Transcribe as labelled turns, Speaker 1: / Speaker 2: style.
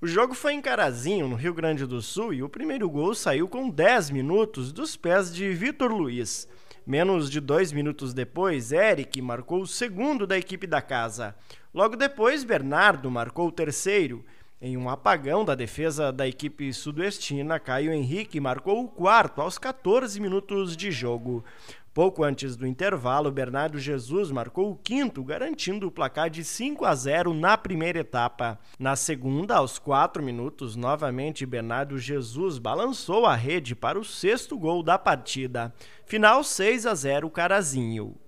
Speaker 1: O jogo foi em Carazinho, no Rio Grande do Sul, e o primeiro gol saiu com 10 minutos dos pés de Vitor Luiz. Menos de dois minutos depois, Eric marcou o segundo da equipe da casa. Logo depois, Bernardo marcou o terceiro em um apagão da defesa da equipe sudoestina, Caio Henrique marcou o quarto aos 14 minutos de jogo. Pouco antes do intervalo, Bernardo Jesus marcou o quinto, garantindo o placar de 5 a 0 na primeira etapa. Na segunda, aos 4 minutos, novamente Bernardo Jesus balançou a rede para o sexto gol da partida. Final 6 a 0 Carazinho.